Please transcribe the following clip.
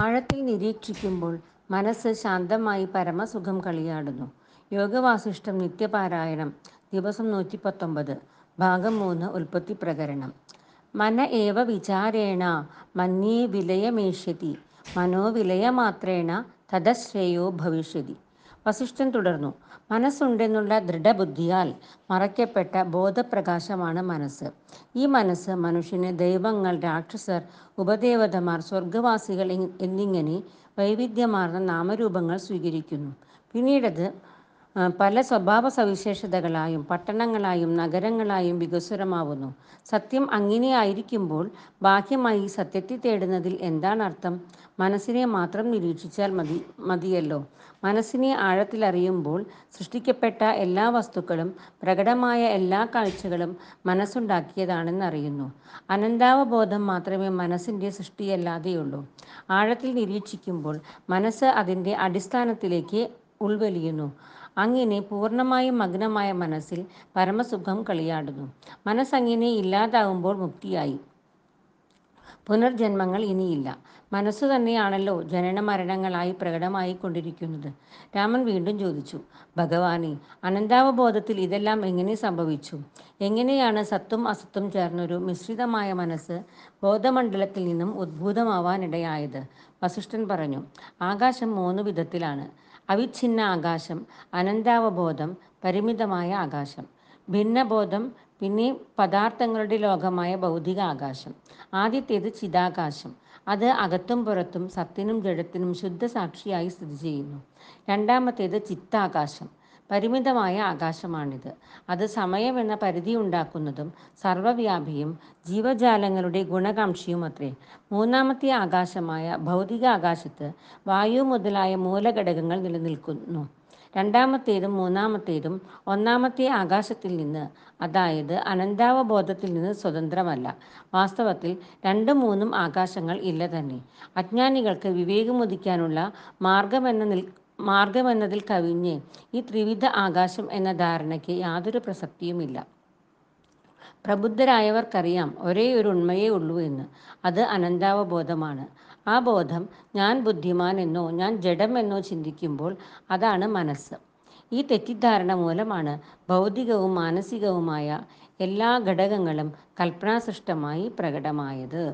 ആഴത്തിൽ നിരീക്ഷിക്കുമ്പോൾ മനസ്സ് ശാന്തമായി പരമസുഖം കളിയാടുന്നു. യോഗവാസിഷ്ഠം നിത്യപാരായണം ദിവസം നൂറ്റിപ്പത്തൊമ്പത് ഭാഗം മൂന്ന് പ്രകരണം "മന ഏവ വിചാരേണ മന്യേ വിലയമേഷ്യതി മനോവിലയമാത്രേണ തതശ്രയോ ഭവിഷ്യതി. വസിഷ്ഠൻ തുടർന്നു മനസ്സുണ്ടെന്നുള്ള ദൃഢബുദ്ധിയാൽ മറയ്ക്കപ്പെട്ട ബോധപ്രകാശമാണ് മനസ്സ് ഈ മനസ്സ് മനുഷ്യന് ദൈവങ്ങൾ രാക്ഷസർ ഉപദേവതമാർ സ്വർഗവാസികൾ എന്നിങ്ങനെ വൈവിധ്യമാർന്ന നാമരൂപങ്ങൾ സ്വീകരിക്കുന്നു പിന്നീടത് പല സ്വഭാവ സവിശേഷതകളായും പട്ടണങ്ങളായും നഗരങ്ങളായും വികസുരമാവുന്നു സത്യം അങ്ങനെയായിരിക്കുമ്പോൾ ബാഹ്യമായി സത്യത്തെ തേടുന്നതിൽ എന്താണ് അർത്ഥം മനസ്സിനെ മാത്രം നിരീക്ഷിച്ചാൽ മതി മതിയല്ലോ മനസ്സിനെ ആഴത്തിലറിയുമ്പോൾ സൃഷ്ടിക്കപ്പെട്ട എല്ലാ വസ്തുക്കളും പ്രകടമായ എല്ലാ കാഴ്ചകളും മനസ്സുണ്ടാക്കിയതാണെന്നറിയുന്നു അനന്താവബോധം മാത്രമേ മനസ്സിൻ്റെ സൃഷ്ടിയല്ലാതെയുള്ളൂ ആഴത്തിൽ നിരീക്ഷിക്കുമ്പോൾ മനസ്സ് അതിൻ്റെ അടിസ്ഥാനത്തിലേക്ക് ഉൾവലിയുന്നു അങ്ങനെ പൂർണ്ണമായും മഗ്നമായ മനസ്സിൽ പരമസുഖം കളിയാടുന്നു മനസ്സങ്ങനെ ഇല്ലാതാകുമ്പോൾ മുക്തിയായി പുനർജന്മങ്ങൾ ഇനിയില്ല മനസ്സ് തന്നെയാണല്ലോ ജനന മരണങ്ങളായി പ്രകടമായി കൊണ്ടിരിക്കുന്നത് രാമൻ വീണ്ടും ചോദിച്ചു ഭഗവാനെ അനന്താവബോധത്തിൽ ഇതെല്ലാം എങ്ങനെ സംഭവിച്ചു എങ്ങനെയാണ് സത്തും അസത്തും ചേർന്നൊരു മിശ്രിതമായ മനസ്സ് ബോധമണ്ഡലത്തിൽ നിന്നും ഉദ്ഭൂതമാവാനിടയായത് വസിഷ്ഠൻ പറഞ്ഞു ആകാശം മൂന്ന് വിധത്തിലാണ് അവിച്ഛിന്ന ആകാശം അനന്താവബോധം പരിമിതമായ ആകാശം ഭിന്നബോധം പിന്നെ പദാർത്ഥങ്ങളുടെ ലോകമായ ഭൗതിക ആകാശം ആദ്യത്തേത് ചിതാകാശം അത് അകത്തും പുറത്തും സത്തിനും ജഡത്തിനും ശുദ്ധ സാക്ഷിയായി സ്ഥിതി ചെയ്യുന്നു രണ്ടാമത്തേത് ചിത്താകാശം പരിമിതമായ ആകാശമാണിത് അത് സമയമെന്ന പരിധി ഉണ്ടാക്കുന്നതും സർവവ്യാപിയും ജീവജാലങ്ങളുടെ ഗുണകാംക്ഷിയും അത്രേ മൂന്നാമത്തെ ആകാശമായ ഭൗതിക ആകാശത്ത് വായു മുതലായ മൂലഘടകങ്ങൾ നിലനിൽക്കുന്നു രണ്ടാമത്തേതും മൂന്നാമത്തേതും ഒന്നാമത്തെ ആകാശത്തിൽ നിന്ന് അതായത് അനന്താവബോധത്തിൽ നിന്ന് സ്വതന്ത്രമല്ല വാസ്തവത്തിൽ രണ്ടും മൂന്നും ആകാശങ്ങൾ ഇല്ല തന്നെ അജ്ഞാനികൾക്ക് വിവേകമുദിക്കാനുള്ള മാർഗമെന്ന നിൽ എന്നതിൽ കവിഞ്ഞ് ഈ ത്രിവിധ ആകാശം എന്ന ധാരണയ്ക്ക് യാതൊരു പ്രസക്തിയുമില്ല പ്രബുദ്ധരായവർക്കറിയാം ഒരേ ഒരു ഉണ്മയേ ഉള്ളൂ എന്ന് അത് അനന്താവബോധമാണ് ആ ബോധം ഞാൻ ബുദ്ധിമാൻ എന്നോ ഞാൻ ജഡം എന്നോ ചിന്തിക്കുമ്പോൾ അതാണ് മനസ്സ് ഈ തെറ്റിദ്ധാരണ മൂലമാണ് ഭൗതികവും മാനസികവുമായ എല്ലാ ഘടകങ്ങളും കൽപ്പനാസൃഷ്ടമായി പ്രകടമായത്